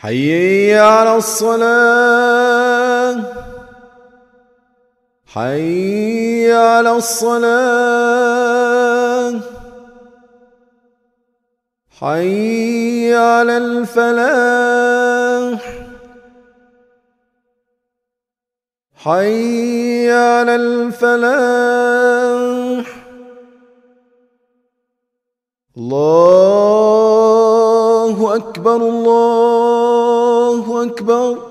حي على الصلاة حي على الصلاة حي على الفلاح حي على الفلاح الله أكبر الله أكبر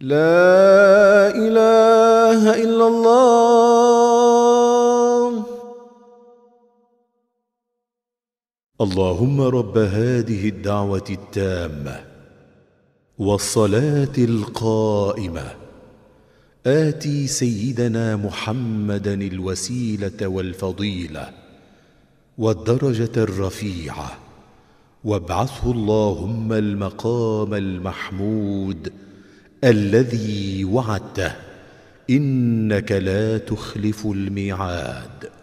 لا إله إلا الله اللهم رب هذه الدعوة التامة والصلاة القائمة آتي سيدنا محمدا الوسيلة والفضيلة والدرجة الرفيعة وابعثه اللهم المقام المحمود الذي وعدته انك لا تخلف الميعاد